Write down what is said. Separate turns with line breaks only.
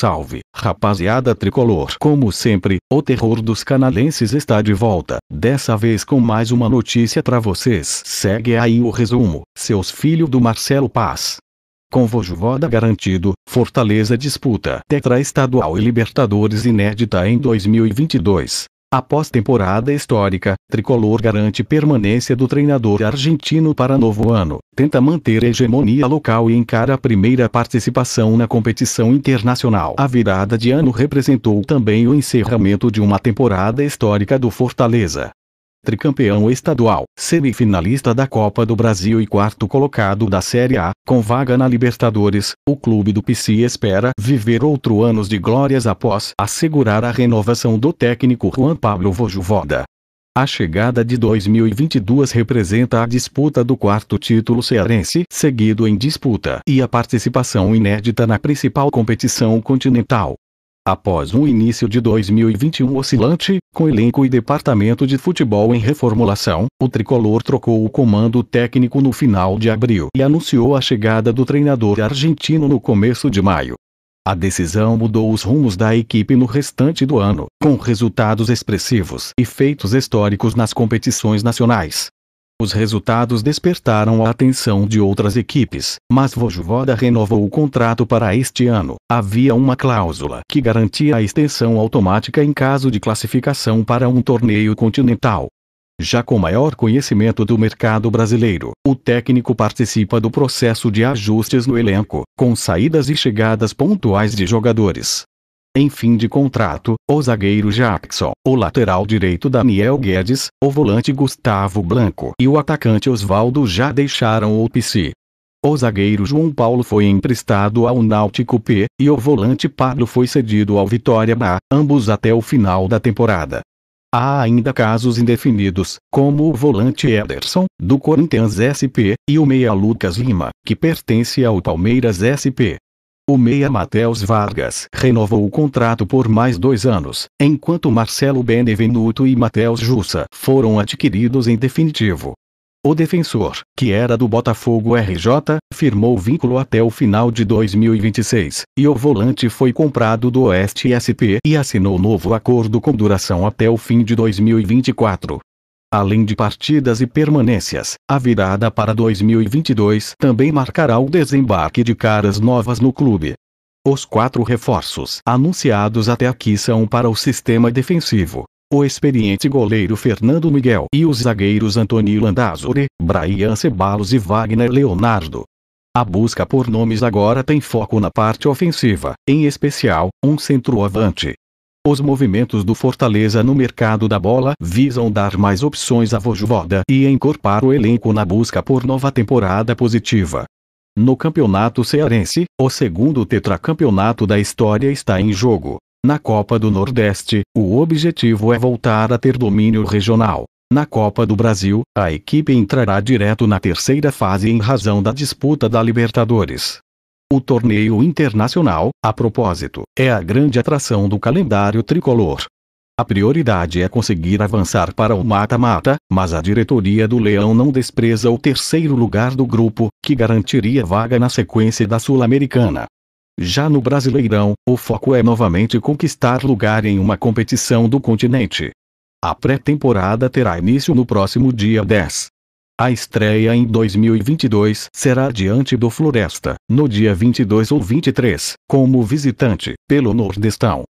Salve, rapaziada tricolor! Como sempre, o terror dos canalenses está de volta, dessa vez com mais uma notícia para vocês. Segue aí o resumo, seus filhos do Marcelo Paz. Com Vojuvoda garantido, Fortaleza disputa Tetra Estadual e Libertadores inédita em 2022. Após temporada histórica, Tricolor garante permanência do treinador argentino para novo ano, tenta manter a hegemonia local e encara a primeira participação na competição internacional. A virada de ano representou também o encerramento de uma temporada histórica do Fortaleza tricampeão estadual, semifinalista da Copa do Brasil e quarto colocado da Série A, com vaga na Libertadores, o clube do PSI espera viver outro ano de glórias após assegurar a renovação do técnico Juan Pablo Vojuvoda. A chegada de 2022 representa a disputa do quarto título cearense seguido em disputa e a participação inédita na principal competição continental. Após um início de 2021 oscilante, com elenco e departamento de futebol em reformulação, o tricolor trocou o comando técnico no final de abril e anunciou a chegada do treinador argentino no começo de maio. A decisão mudou os rumos da equipe no restante do ano, com resultados expressivos e feitos históricos nas competições nacionais. Os resultados despertaram a atenção de outras equipes, mas Vojvoda renovou o contrato para este ano. Havia uma cláusula que garantia a extensão automática em caso de classificação para um torneio continental. Já com maior conhecimento do mercado brasileiro, o técnico participa do processo de ajustes no elenco, com saídas e chegadas pontuais de jogadores, em fim de contrato, o zagueiro Jackson, o lateral direito Daniel Guedes, o volante Gustavo Blanco e o atacante Oswaldo já deixaram o PC. O zagueiro João Paulo foi emprestado ao Náutico P, e o volante Pablo foi cedido ao Vitória Bá, ambos até o final da temporada. Há ainda casos indefinidos, como o volante Ederson, do Corinthians SP, e o meia Lucas Lima, que pertence ao Palmeiras SP. O meia Matheus Vargas renovou o contrato por mais dois anos, enquanto Marcelo Benevenuto e Matheus Jussa foram adquiridos em definitivo. O defensor, que era do Botafogo RJ, firmou vínculo até o final de 2026, e o volante foi comprado do Oeste SP e assinou novo acordo com duração até o fim de 2024. Além de partidas e permanências, a virada para 2022 também marcará o desembarque de caras novas no clube. Os quatro reforços anunciados até aqui são para o sistema defensivo. O experiente goleiro Fernando Miguel e os zagueiros Antônio Landazuri, Brian Ceballos e Wagner Leonardo. A busca por nomes agora tem foco na parte ofensiva, em especial, um centroavante, os movimentos do Fortaleza no mercado da bola visam dar mais opções a Vojvoda e encorpar o elenco na busca por nova temporada positiva. No Campeonato Cearense, o segundo tetracampeonato da história está em jogo. Na Copa do Nordeste, o objetivo é voltar a ter domínio regional. Na Copa do Brasil, a equipe entrará direto na terceira fase em razão da disputa da Libertadores. O torneio internacional, a propósito, é a grande atração do calendário tricolor. A prioridade é conseguir avançar para o mata-mata, mas a diretoria do Leão não despreza o terceiro lugar do grupo, que garantiria vaga na sequência da Sul-Americana. Já no Brasileirão, o foco é novamente conquistar lugar em uma competição do continente. A pré-temporada terá início no próximo dia 10. A estreia em 2022 será diante do Floresta, no dia 22 ou 23, como visitante, pelo Nordestão.